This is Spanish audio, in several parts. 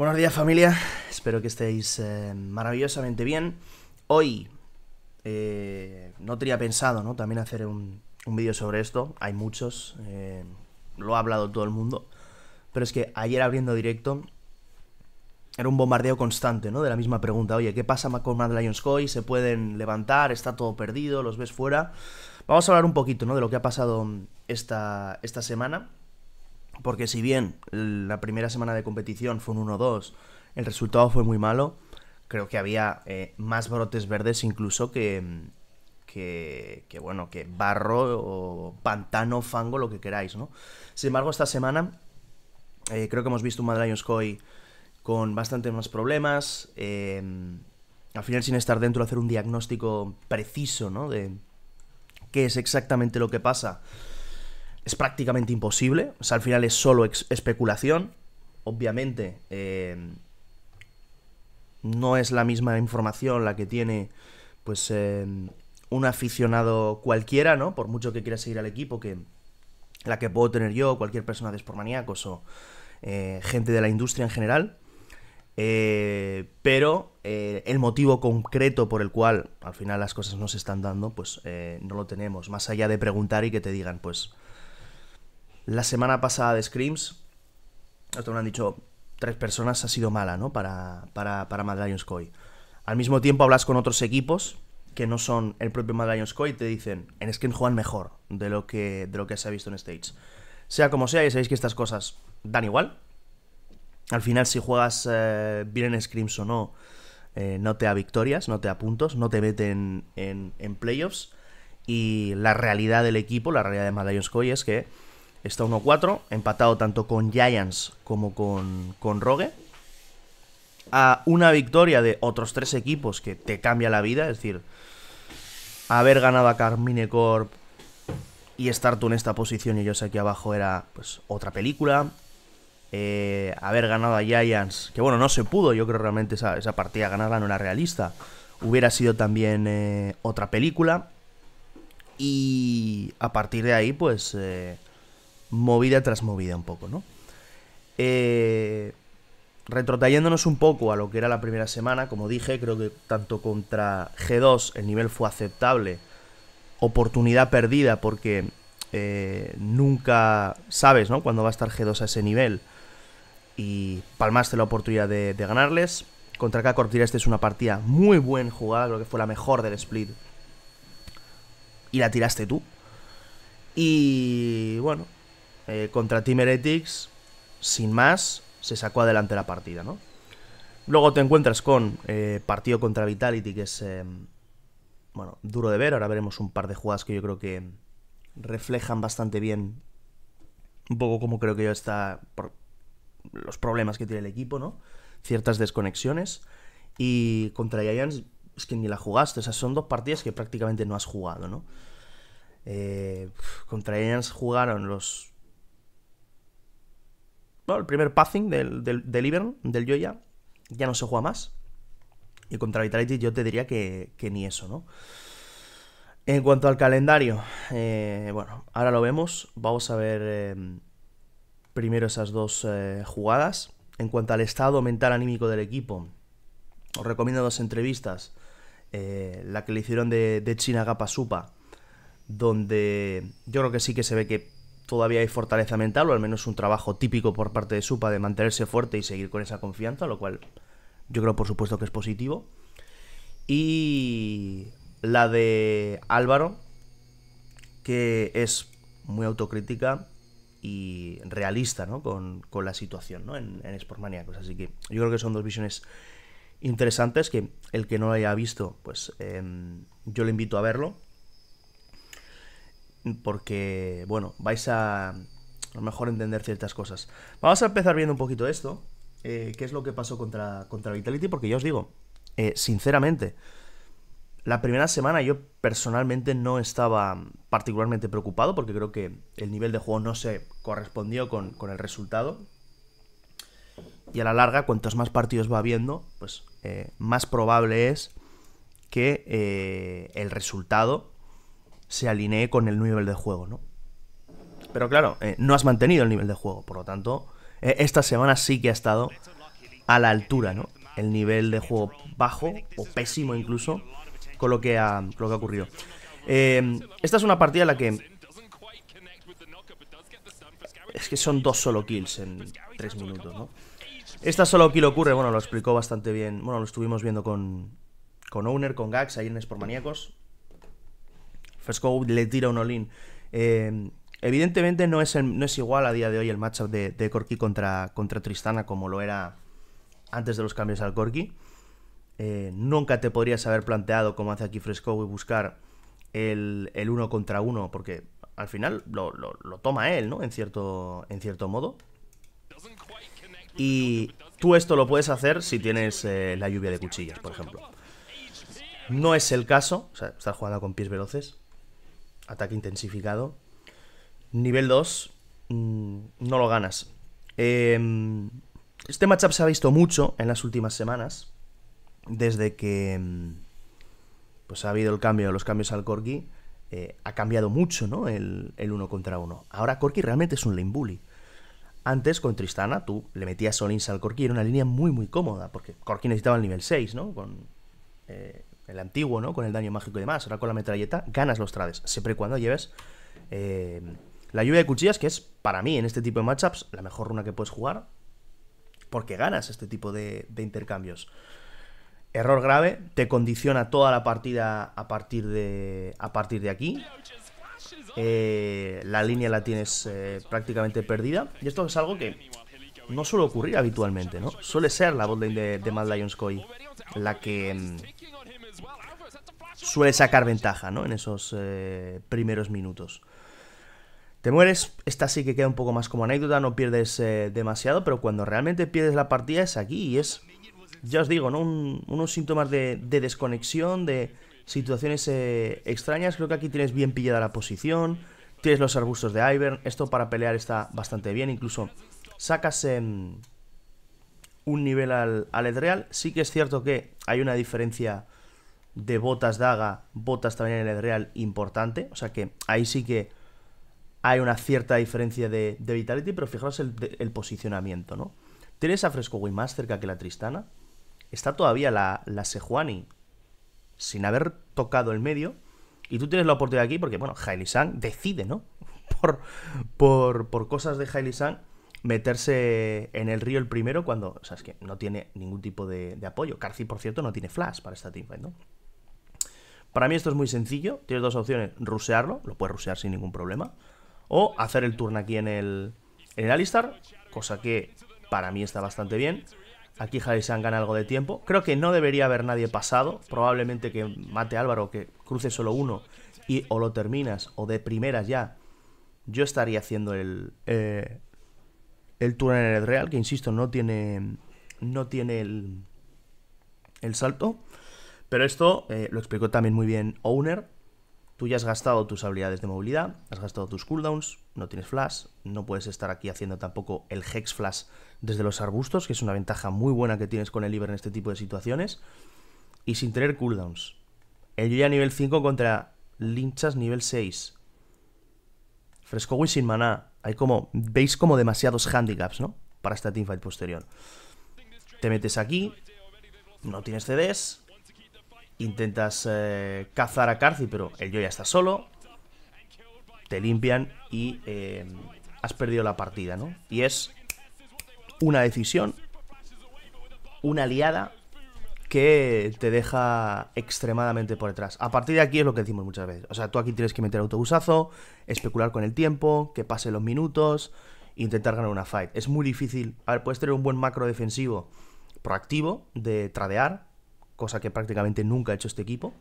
Buenos días familia, espero que estéis eh, maravillosamente bien. Hoy eh, no tenía pensado ¿no? también hacer un, vídeo sobre esto, hay muchos, eh, lo ha hablado todo el mundo, pero es que ayer abriendo directo era un bombardeo constante ¿no? de la misma pregunta, oye, ¿qué pasa con Mad Lions Coy? ¿Se pueden levantar? ¿Está todo perdido? ¿Los ves fuera? Vamos a hablar un poquito ¿no? de lo que ha pasado esta, esta semana porque si bien la primera semana de competición fue un 1-2, el resultado fue muy malo, creo que había eh, más brotes verdes incluso que, que, bueno, que barro o pantano, fango, lo que queráis, ¿no? Sin embargo, esta semana eh, creo que hemos visto un Lions Coy con bastante más problemas. Em, al final, sin estar dentro, hacer un diagnóstico preciso, ¿no? De qué es exactamente lo que pasa es prácticamente imposible. O sea, al final es solo especulación. Obviamente, eh, no es la misma información la que tiene, pues, eh, un aficionado cualquiera, ¿no? Por mucho que quiera seguir al equipo, que la que puedo tener yo, cualquier persona de Sportmaníacos o eh, gente de la industria en general. pero el motivo concreto por el cual al final las cosas no se están dando, pues no lo tenemos. Más allá de preguntar y que te digan, pues la semana pasada de Screams, esto me han dicho tres personas, ha sido mala, ¿no? Para, para, para Mad Lions Koi. Al mismo tiempo hablas con otros equipos que no son el propio Mad Lions Koi y te dicen, en Screams juegan mejor de lo que, de lo que se ha visto en Stage. Sea como sea, ya sabéis que estas cosas dan igual. Al final, si juegas eh, bien en Screams o no, eh, no te da victorias, no te da puntos, no te meten en, en, playoffs. Y la realidad del equipo, la realidad de Mad Lions Koi es que Está 1-4, empatado tanto con Giants como con, con Rogue. A una victoria de otros tres equipos que te cambia la vida, es decir, haber ganado a Carmine Corp y estar tú en esta posición y yo aquí abajo era pues otra película. Eh, haber ganado a Giants, que bueno, no se pudo, yo creo realmente esa, esa partida ganarla no era realista. Hubiera sido también eh, otra película. Y a partir de ahí, pues... Eh, movida tras movida un poco, ¿no? Eh, retrotrayéndonos un poco a lo que era la primera semana, como dije, creo que tanto contra G2 el nivel fue aceptable, oportunidad perdida porque eh, nunca sabes, ¿no? Cuando va a estar G2 a ese nivel y palmaste la oportunidad de, ganarles. Contra Kakor tiraste. este es una partida muy buena jugada, creo que fue la mejor del split. Y la tiraste tú. Y bueno, eh, contra Team sin más, se sacó adelante la partida, ¿no? Luego te encuentras con eh, partido contra Vitality, que es, em, bueno, duro de ver. Ahora veremos un par de jugadas que yo creo que reflejan bastante bien un poco como creo que yo está por los problemas que tiene el equipo, ¿no? Ciertas desconexiones. Y contra Giants es que ni la jugaste. O sea, son dos partidas que prácticamente no has jugado, ¿no? Eh, contra Giants jugaron los el primer passing del, del, del del Joya, ya no se juega más. Y contra Vitality yo te diría que, que ni eso, ¿no? En cuanto al calendario, eh, bueno, ahora lo vemos. Vamos a ver em, primero esas dos eh, jugadas. En cuanto al estado mental anímico del equipo, os recomiendo dos entrevistas. Eh, la que le hicieron de, de China Supa donde yo creo que sí que se ve que todavía hay fortaleza mental, o al menos un trabajo típico por parte de Supa de mantenerse fuerte y seguir con esa confianza, lo cual yo creo por supuesto que es positivo. Y la de Álvaro, que es muy autocrítica y realista ¿no? con, la situación ¿no? en, en Así que yo creo que son dos visiones interesantes que el que no lo haya visto, pues em, yo le invito a verlo porque, bueno, vais a a lo mejor entender ciertas cosas. Vamos a empezar viendo un poquito esto, eh, qué es lo que pasó contra, contra Vitality, porque ya os digo, eh, sinceramente, la primera semana yo personalmente no estaba particularmente preocupado, porque creo que el nivel de juego no se correspondió con, el resultado. Y a la larga, cuantos más partidos va viendo, pues eh, más probable es que el resultado se alinee con el nivel de juego, ¿no? Pero claro, eh, no has mantenido el nivel de juego, por lo tanto, eh, esta semana sí que ha estado a la altura, ¿no? El nivel de juego bajo o pésimo incluso con lo que ha, lo que ocurrido. Eh, esta es una partida en la que... Es que son dos solo kills en tres minutos, ¿no? Esta solo kill ocurre, bueno, lo explicó bastante bien, bueno, lo estuvimos viendo con, con Owner, con Gax, ahí en Sportmaníacos Fresco le tira un all eh, evidentemente no es, no es igual a día de hoy el matchup de, Corky contra, contra Tristana como lo era antes de los cambios al Corky. Eh, nunca te podrías haber planteado, como hace aquí Fresco, y buscar el, uno contra uno, porque al final lo, toma él, ¿no? En cierto, en cierto modo. Y tú esto lo puedes hacer si tienes eh, la lluvia de cuchillas, por ejemplo. No es el caso, o sea, estás jugando con pies veloces ataque intensificado. Nivel 2, mm, no lo ganas. Em, este matchup se ha visto mucho en las últimas semanas, desde que mm, pues ha habido el cambio, los cambios al Corgi. Eh, ha cambiado mucho, ¿no? El, 1 uno contra uno. Ahora Corki realmente es un lane bully. Antes, con Tristana, tú le metías Solins al Corki, era una línea muy, muy cómoda, porque Corki necesitaba el nivel 6, ¿no? Con, eh, el antiguo, ¿no? Con el daño mágico y demás. Ahora con la metralleta ganas los trades. Siempre y cuando lleves eh, la lluvia de cuchillas, que es para mí en este tipo de matchups la mejor runa que puedes jugar. Porque ganas este tipo de, intercambios. Error grave, te condiciona toda la partida a partir de, a partir de aquí. Eh, la línea la tienes eh, prácticamente perdida. Y esto es algo que no suele ocurrir habitualmente, ¿no? Suele ser la botlane de, de Mad Lions Koi la que mm, suele sacar ventaja, ¿no? En esos eh, primeros minutos. Te mueres, esta sí que queda un poco más como anécdota, no pierdes eh, demasiado, pero cuando realmente pierdes la partida es aquí y es, ya os digo, ¿no? unos síntomas de, desconexión, de situaciones eh, extrañas. Creo que aquí tienes bien pillada la posición, tienes los arbustos de Ivern, esto para pelear está bastante bien, incluso sacas em, un nivel al, al Edreal. Sí que es cierto que hay una diferencia de botas daga, botas también en el real importante. O sea que ahí sí que hay una cierta diferencia de, vitality, pero fijaros el, posicionamiento, ¿no? Tienes a Fresco way más cerca que la Tristana. Está todavía la, la Sejuani sin haber tocado el medio. Y tú tienes la oportunidad aquí porque, bueno, Hailey decide, ¿no? Por, por, por cosas de Hailey meterse en el río el primero cuando, o sea, es que no tiene ningún tipo de, de apoyo. Carci, por cierto, no tiene flash para esta teamfight, ¿no? Para mí esto es muy sencillo. Tienes dos opciones. Rusearlo, lo puedes rusear sin ningún problema. O hacer el turno aquí en el, en el Alistar, cosa que para mí está bastante bien. Aquí han gana algo de tiempo. Creo que no debería haber nadie pasado. Probablemente que mate Álvaro, que cruce solo uno y o lo terminas o de primeras ya. Yo estaría haciendo el, eh, el turno en el Real, que insisto, no tiene, no tiene el, el salto. Pero esto eh, lo explicó también muy bien Owner. Tú ya has gastado tus habilidades de movilidad, has gastado tus cooldowns, no tienes flash, no puedes estar aquí haciendo tampoco el hex flash desde los arbustos, que es una ventaja muy buena que tienes con el Iber en este tipo de situaciones, y sin tener cooldowns. El Yuya nivel 5 contra Linchas nivel 6. y sin maná. Hay como, veis como demasiados handicaps, ¿no? Para esta teamfight posterior. Te metes aquí, no tienes CDs, Intentas eh, cazar a Carci, pero el yo ya está solo. Te limpian y eh, has perdido la partida, ¿no? Y es una decisión, una aliada que te deja extremadamente por detrás. A partir de aquí es lo que decimos muchas veces. O sea, tú aquí tienes que meter autobusazo, especular con el tiempo, que pase los minutos, intentar ganar una fight. Es muy difícil. A ver, puedes tener un buen macro defensivo proactivo de tradear, cosa que prácticamente nunca ha hecho este equipo.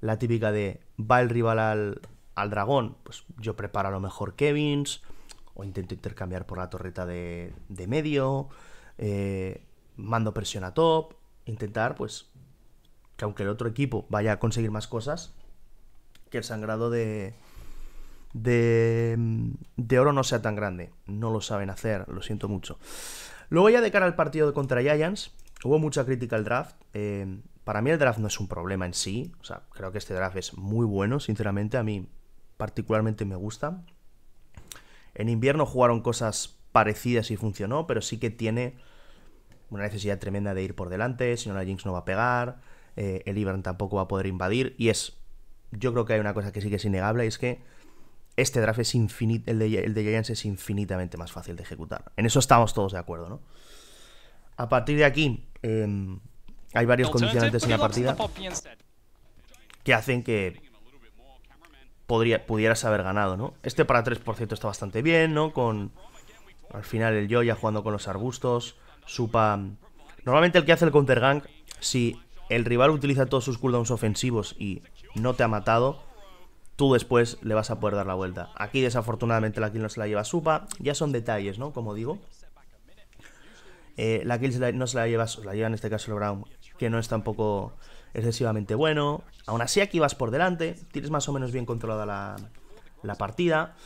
La típica de va el rival al, al dragón, pues yo preparo a lo mejor Kevins, o intento intercambiar por la torreta de, medio, eh, mando presión a top, intentar pues que aunque el otro equipo vaya a conseguir más cosas, que el sangrado de, de, de oro no sea tan grande. No lo saben hacer, lo siento mucho. Luego ya de cara al partido contra Giants, Hubo mucha crítica al draft. Eh, para mí el draft no es un problema en sí. O sea, creo que este draft es muy bueno, sinceramente. A mí particularmente me gusta. En invierno jugaron cosas parecidas y funcionó, pero sí que tiene una necesidad tremenda de ir por delante. Si no, la Jinx no va a pegar. Eh, el Ibran tampoco va a poder invadir. Y es. Yo creo que hay una cosa que sí que es innegable, y es que este draft es infinito. El de, el de Giants es infinitamente más fácil de ejecutar. En eso estamos todos de acuerdo, ¿no? A partir de aquí, hay varios condicionantes en la partida que hacen que podría, pudieras haber ganado, ¿no? Este para 3% está bastante bien, ¿no? Con al final el ya jugando con los arbustos, Supa... Normalmente el que hace el counter si el rival utiliza todos sus cooldowns ofensivos y no te ha matado, tú después le vas a poder dar la vuelta. Aquí desafortunadamente la kill no se la lleva Supa, ya son detalles, ¿no? Como digo. Eh, la kill no se la lleva, la lleva en este caso el Brown, que no es tampoco excesivamente bueno. Aún así aquí vas por delante, tienes más o menos bien controlada la, partida.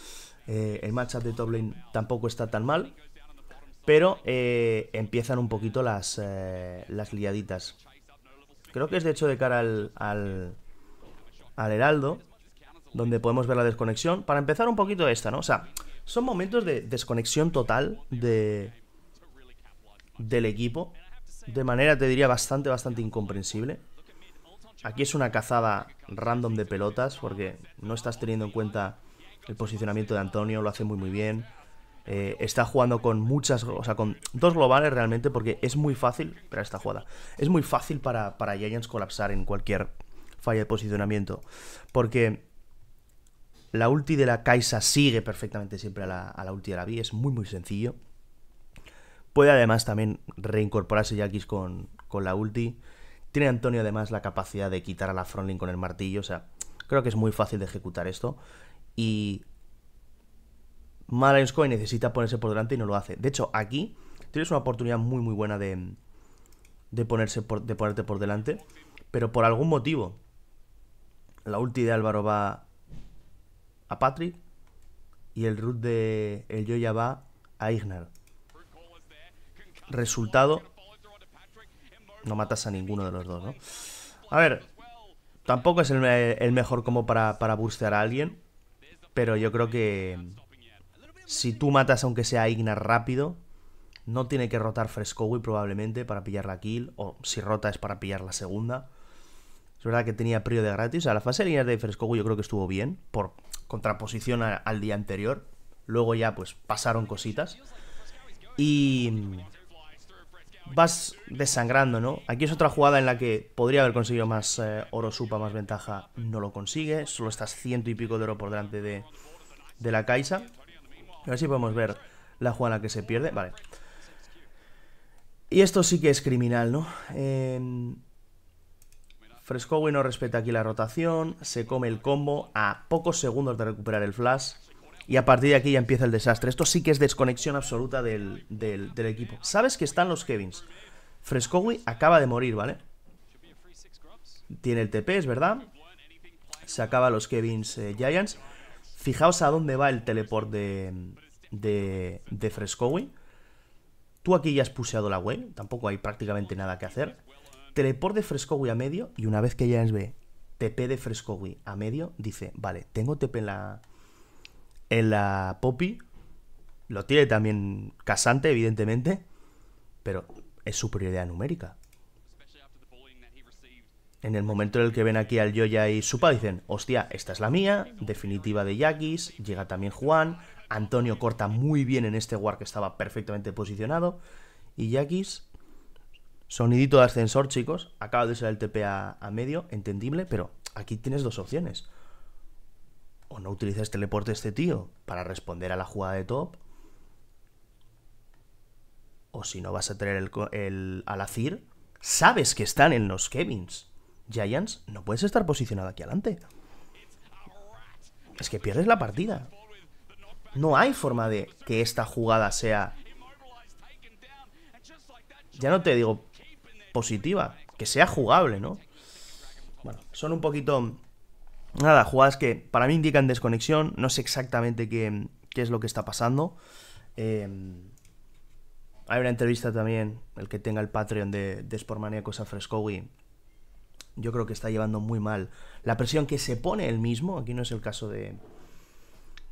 Eh, el matchup de toblin tampoco está tan mal. Pero eh, empiezan un poquito las, las liaditas. Creo que es de hecho de cara al, al, al, heraldo. Donde podemos ver la desconexión. Para empezar un poquito esta, ¿no? O sea, son momentos de desconexión total de, del equipo de manera, te diría, bastante, bastante incomprensible. Aquí es una cazada random de pelotas porque no estás teniendo en cuenta el posicionamiento de Antonio, lo hace muy muy bien. Eh, está jugando con muchas, o sea, con dos globales realmente porque es muy fácil, para esta jugada, es muy fácil para, para Giants colapsar en cualquier falla de posicionamiento. Porque la ulti de la Kaisa sigue perfectamente siempre a la, a la ulti de la B, es muy muy sencillo. Puede además también reincorporarse Jackis con, con la ulti. Tiene Antonio además la capacidad de quitar a la Frontline con el martillo. O sea, creo que es muy fácil de ejecutar esto. Y Malenskoy necesita ponerse por delante y no lo hace. De hecho, aquí tienes una oportunidad muy muy buena de, ponerse de ponerte por delante. Pero por algún motivo, la ulti de Álvaro va a Patrick y el root de el ya va a Ignar resultado no matas a ninguno de los dos, ¿no? A ver, tampoco es el, mejor como para, para a alguien, pero yo creo que si tú matas aunque sea Igna Ignar rápido, no tiene que rotar y probablemente para pillar la kill, o si rota es para pillar la segunda. Es verdad que tenía Prio de gratis, o sea, la fase de Fresco de Frescowi yo creo que estuvo bien, por contraposición al día anterior. Luego ya pues pasaron cositas. Y vas desangrando, ¿no? Aquí es otra jugada en la que podría haber conseguido más eh, oro supa, más ventaja. No lo consigue. Solo estás ciento y pico de oro por delante de, la Kaisa. A ver si podemos ver la jugada en la que se pierde. Vale. Y esto sí que es criminal, ¿no? Eh... no respeta aquí la rotación. Se come el combo a pocos segundos de recuperar el flash y a partir de aquí ya empieza el desastre. Esto sí que es desconexión absoluta del, equipo. Sabes que están los Kevins. Frescowi acaba de morir, ¿vale? Tiene el TP, es verdad. Se acaba los Kevins eh, Giants. Fijaos a dónde va el teleport de, de, de Frescowi. Tú aquí ya has puseado la web, tampoco hay prácticamente nada que hacer. Teleport de Frescowi a medio y una vez que Giants ve TP de Frescowi a medio, dice, vale, tengo TP en la, en la Poppy. Lo tiene también Casante, evidentemente, pero es superioridad numérica. En el momento en el que ven aquí al Yoya y Supa, dicen, hostia, esta es la mía, definitiva de Yakis. llega también Juan, Antonio corta muy bien en este War que estaba perfectamente posicionado, y Yakis, sonidito de ascensor, chicos, acaba de ser el TP a medio, entendible, pero aquí tienes dos opciones. Oh, no utilices teleporte este tío para responder a la jugada de top, o si no vas a tener el, el Alacir, sabes que están en los Kevins. Giants, no puedes estar posicionado aquí adelante. Es que pierdes la partida. No hay forma de que esta jugada sea... Ya no te digo positiva, que sea jugable, ¿no? Bueno, son un poquito nada, jugadas que para mí indican desconexión, no sé exactamente qué, qué es lo que está pasando. Em, hay una entrevista también, el que tenga el Patreon de, de cosa a Frescowi, yo creo que está llevando muy mal la presión que se pone él mismo, aquí no es el caso de,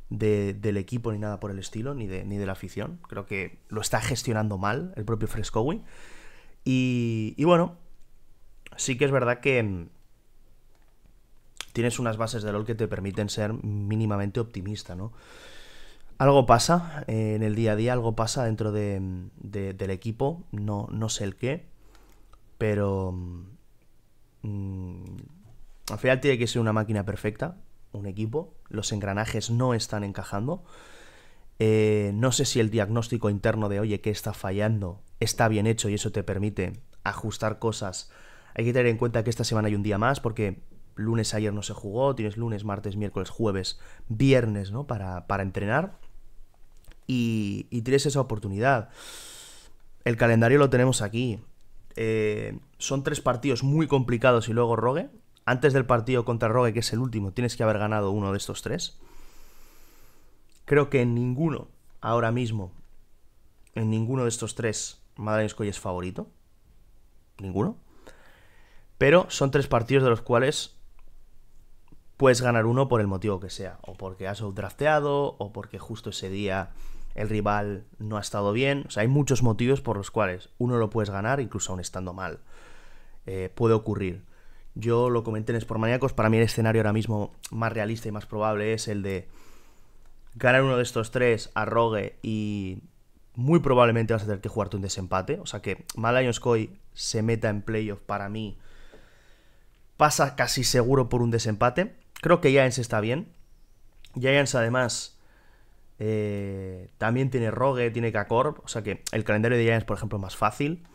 del equipo ni nada por el estilo, ni de, ni de la afición. Creo que lo está gestionando mal el propio Frescowi. Y, y, bueno, sí que es verdad que, em, tienes unas bases de LOL que te permiten ser mínimamente optimista, ¿no? Algo pasa eh, en el día a día, algo pasa dentro del equipo, no, no sé el qué, pero mm, al final tiene que ser una máquina perfecta, un equipo, los engranajes no están encajando, eh, no sé si el diagnóstico interno de, oye, ¿qué está fallando? está bien hecho y eso te permite ajustar cosas. Hay que tener en cuenta que esta semana hay un día más porque lunes ayer no se jugó, tienes lunes, martes, miércoles, jueves, viernes, ¿no? Para, entrenar. Y, tienes esa oportunidad. El calendario lo tenemos aquí. Eh, son tres partidos muy complicados y luego Rogue. Antes del partido contra Rogue, que es el último, tienes que haber ganado uno de estos tres. Creo que en ninguno, ahora mismo, en ninguno de estos tres, Madalenscoy es favorito. Ninguno. Pero son tres partidos de los cuales puedes ganar uno por el motivo que sea, o porque has outdrafteado, o porque justo ese día el rival no ha estado bien. O sea, hay muchos motivos por los cuales uno lo puedes ganar, incluso aún estando mal. Eh, puede ocurrir. Yo lo comenté en espormaníacos para mí el escenario ahora mismo más realista y más probable es el de ganar uno de estos tres a Rogue y muy probablemente vas a tener que jugarte un desempate. O sea que Malaños se meta en playoff para mí pasa casi seguro por un desempate. Creo que Giants está bien. Giants además eh, también tiene Rogue, tiene Kakorb, o sea que el calendario de Giants, por ejemplo, es más fácil.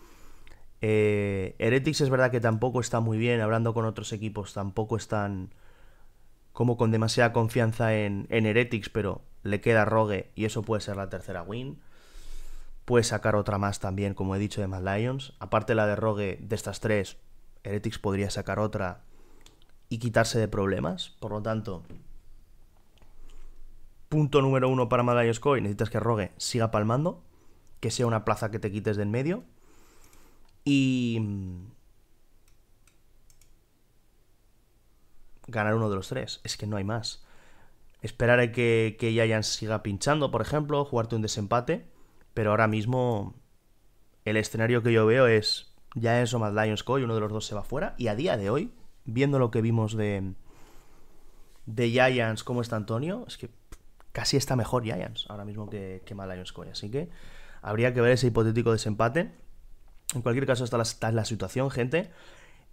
Eh, Heretics es verdad que tampoco está muy bien, hablando con otros equipos, tampoco están como con demasiada confianza en, en Heretics, pero le queda Rogue y eso puede ser la tercera win. Puede sacar otra más también, como he dicho, de Mad Lions. Aparte la de Rogue, de estas tres, Heretics podría sacar otra y quitarse de problemas. Por lo tanto, punto número uno para Lions Coy, necesitas que Rogue siga palmando, que sea una plaza que te quites de en medio. Y... Mm, ganar uno de los tres, es que no hay más. Esperar a que, que Giants siga pinchando, por ejemplo, jugarte un desempate, pero ahora mismo el escenario que yo veo es ya o Mad Lions Coy, uno de los dos se va fuera, y a día de hoy viendo lo que vimos de, de Giants, cómo está Antonio, es que casi está mejor Giants ahora mismo que, que Así que habría que ver ese hipotético desempate. En cualquier caso, esta es la, situación, gente.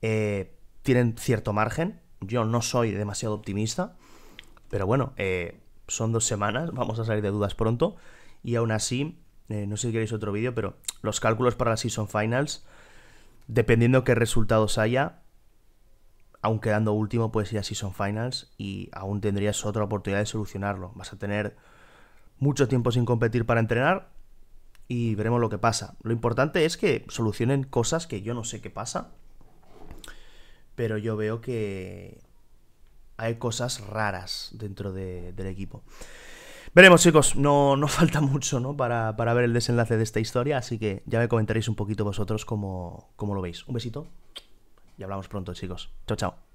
Eh, tienen cierto margen. Yo no soy demasiado optimista. Pero bueno, eh, son dos semanas. Vamos a salir de dudas pronto. Y aún así, eh, no sé si queréis otro vídeo, pero los cálculos para la Season Finals, dependiendo qué resultados haya, aún quedando último, puedes ir a Season Finals y aún tendrías otra oportunidad de solucionarlo. Vas a tener mucho tiempo sin competir para entrenar y veremos lo que pasa. Lo importante es que solucionen cosas que yo no sé qué pasa, pero yo veo que hay cosas raras dentro del equipo. Veremos, chicos, no, no falta mucho ¿no? Para, para, ver el desenlace de esta historia, así que ya me comentaréis un poquito vosotros cómo, cómo lo veis. Un besito y hablamos pronto, chicos. Chao, chao.